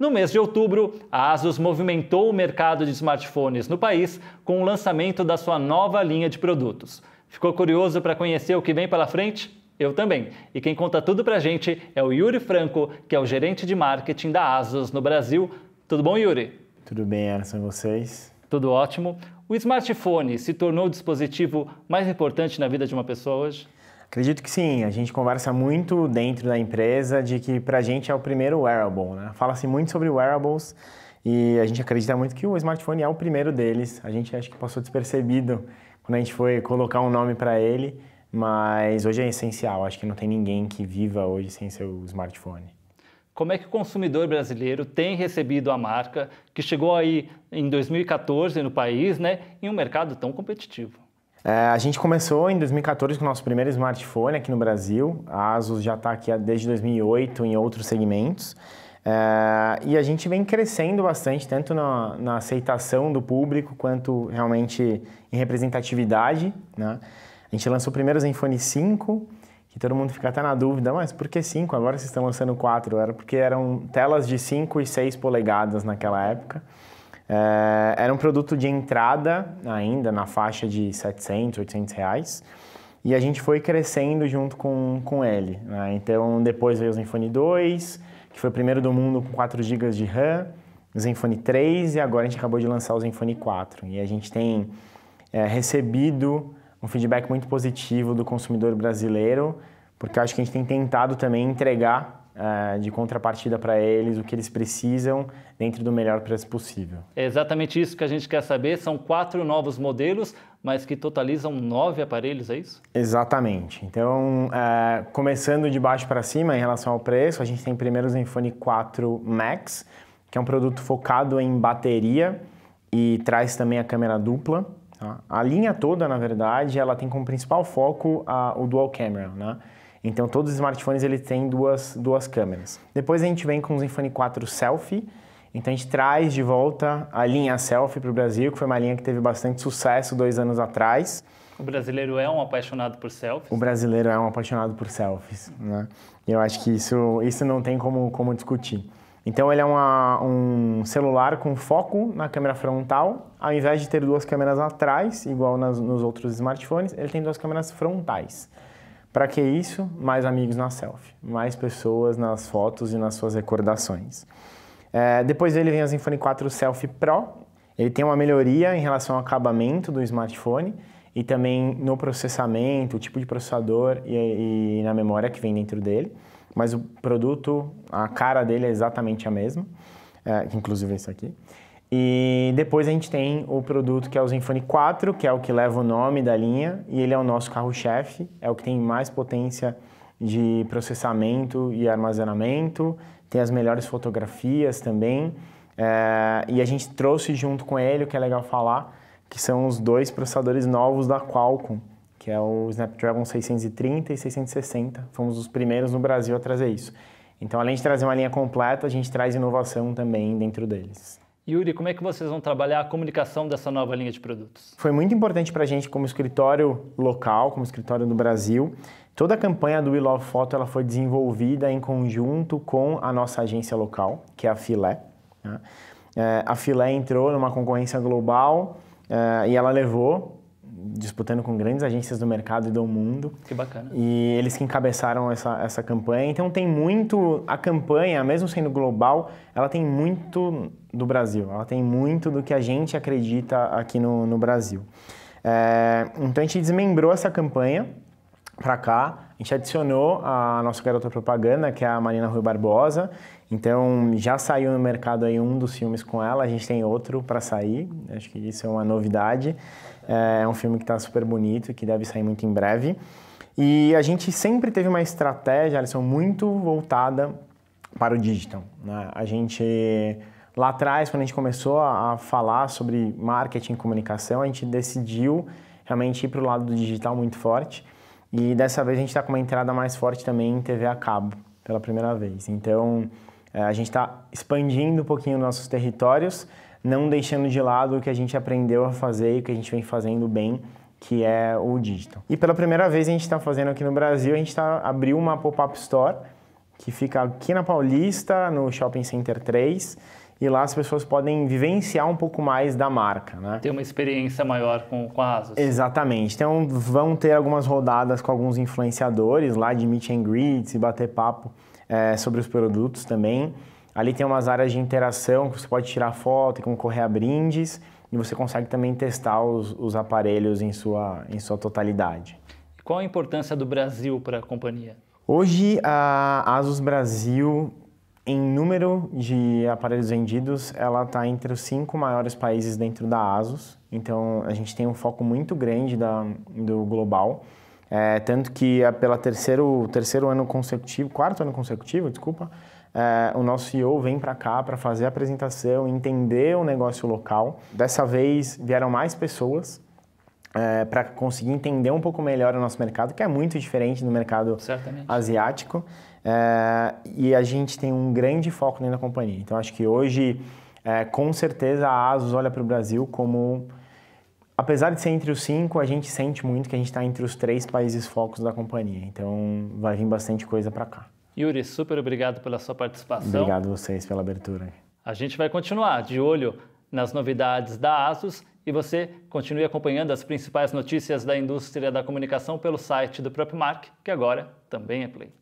No mês de outubro, a Asus movimentou o mercado de smartphones no país com o lançamento da sua nova linha de produtos. Ficou curioso para conhecer o que vem pela frente? Eu também. E quem conta tudo para a gente é o Yuri Franco, que é o gerente de marketing da Asus no Brasil. Tudo bom, Yuri? Tudo bem, Anderson, e vocês? Tudo ótimo. O smartphone se tornou o dispositivo mais importante na vida de uma pessoa hoje? Acredito que sim. A gente conversa muito dentro da empresa de que para a gente é o primeiro wearable. Né? Fala-se muito sobre wearables e a gente acredita muito que o smartphone é o primeiro deles. A gente acho que passou despercebido quando a gente foi colocar um nome para ele, mas hoje é essencial. Acho que não tem ninguém que viva hoje sem seu smartphone como é que o consumidor brasileiro tem recebido a marca que chegou aí em 2014 no país, né, em um mercado tão competitivo? É, a gente começou em 2014 com o nosso primeiro smartphone aqui no Brasil. A Asus já está aqui desde 2008 em outros segmentos. É, e a gente vem crescendo bastante, tanto na, na, aceitação do público, quanto realmente em representatividade. Né? A gente lançou primeiro o Zenfone 5, que todo mundo fica até na dúvida, mas por que 5? Agora vocês estão lançando 4. Era porque eram telas de 5 e 6 polegadas naquela época. É, era um produto de entrada ainda, na faixa de 700, 800 reais. E a gente foi crescendo junto com, com ele. Né? Então, depois veio o Zenfone 2, que foi o primeiro do mundo com 4 GB de RAM, o Zenfone 3 e agora a gente acabou de lançar o Zenfone 4. E a gente tem é, recebido um feedback muito positivo do consumidor brasileiro, porque acho que a gente tem tentado também entregar ah, de contrapartida para eles o que eles precisam dentro do melhor preço possível. É exatamente isso que a gente quer saber. São quatro novos modelos, mas que totalizam nove aparelhos, é isso? Exatamente. Então, ah, começando de baixo para cima em relação ao preço, a gente tem primeiro o Zenfone 4 Max, que é um produto focado em bateria e traz também a câmera dupla. Tá? A linha toda, na verdade, ela tem como principal foco a, o dual camera, né? Então todos os smartphones ele tem duas, duas câmeras. Depois a gente vem com o Zenfone 4 Selfie. Então a gente traz de volta a linha Selfie para o Brasil, que foi uma linha que teve bastante sucesso dois anos atrás. O brasileiro é um apaixonado por selfies? O brasileiro é um apaixonado por selfies, né? Eu acho que isso, isso não tem como, como discutir. Então ele é uma, um celular com foco na câmera frontal, ao invés de ter duas câmeras atrás, igual nas, nos outros smartphones, ele tem duas câmeras frontais. Para que isso? Mais amigos na selfie, mais pessoas nas fotos e nas suas recordações. É, depois dele vem o Zenfone 4 Selfie Pro. Ele tem uma melhoria em relação ao acabamento do smartphone e também no processamento, o tipo de processador e, e na memória que vem dentro dele. Mas o produto, a cara dele é exatamente a mesma, é, inclusive esse aqui. E depois a gente tem o produto que é o Zenfone 4, que é o que leva o nome da linha, e ele é o nosso carro-chefe, é o que tem mais potência de processamento e armazenamento, tem as melhores fotografias também. É, e a gente trouxe junto com ele, o que é legal falar, que são os dois processadores novos da Qualcomm, que é o Snapdragon 630 e 660. Fomos os primeiros no Brasil a trazer isso. Então, além de trazer uma linha completa, a gente traz inovação também dentro deles. Yuri, como é que vocês vão trabalhar a comunicação dessa nova linha de produtos? Foi muito importante para a gente como escritório local, como escritório no Brasil. Toda a campanha do We Love Photo ela foi desenvolvida em conjunto com a nossa agência local, que é a Filé. Né? É, a Filé entrou numa concorrência global é, e ela levou disputando com grandes agências do mercado e do mundo. Que bacana. E eles que encabeçaram essa, essa campanha. Então tem muito. A campanha, mesmo sendo global, ela tem muito do Brasil. Ela tem muito do que a gente acredita aqui no, no Brasil. É, então a gente desmembrou essa campanha para cá a gente adicionou a nossa garota propaganda, que é a Marina Rui Barbosa. Então, já saiu no mercado aí um dos filmes com ela, a gente tem outro para sair. Acho que isso é uma novidade. É, é um filme que está super bonito, que deve sair muito em breve. E a gente sempre teve uma estratégia, Alisson, muito voltada para o digital. Né? A gente, lá atrás, quando a gente começou a falar sobre marketing e comunicação, a gente decidiu realmente ir para o lado do digital muito forte. E dessa vez a gente está com uma entrada mais forte também em TV a cabo, pela primeira vez. Então eh, a gente está expandindo um pouquinho nossos territórios, não deixando de lado o que a gente aprendeu a fazer e o que a gente vem fazendo bem, que é o digital. E pela primeira vez a gente está fazendo aqui no Brasil, a gente tá, abriu uma pop-up store que fica aqui na Paulista, no Shopping Center 3 e lá as pessoas podem vivenciar um pouco mais da marca, né? Ter uma experiência maior com, com a Asus. Exatamente. Então vão ter algumas rodadas com alguns influenciadores lá de meet and greets e bater papo é, sobre os produtos também. Ali tem umas áreas de interação que você pode tirar foto e concorrer a brindes e você consegue também testar os, os aparelhos em sua, em sua totalidade. Qual a importância do Brasil para a companhia? Hoje a Asus Brasil em número de aparelhos vendidos, ela está entre os cinco maiores países dentro da ASUS. Então, a gente tem um foco muito grande da, do global. É, tanto que é pela terceiro, terceiro ano consecutivo, quarto ano consecutivo, desculpa, é, o nosso CEO vem para cá para fazer a apresentação, entender o negócio local. Dessa vez vieram mais pessoas, é, para conseguir entender um pouco melhor o nosso mercado, que é muito diferente do mercado Certamente. asiático. É, e a gente tem um grande foco dentro da companhia. Então, acho que hoje, é, com certeza, a ASUS olha para o Brasil como... Apesar de ser entre os cinco, a gente sente muito que a gente está entre os três países focos da companhia. Então, vai vir bastante coisa para cá. Yuri, super obrigado pela sua participação. Obrigado a vocês pela abertura. A gente vai continuar de olho nas novidades da ASUS e você continue acompanhando as principais notícias da indústria da comunicação pelo site do PropMark, que agora também é Play.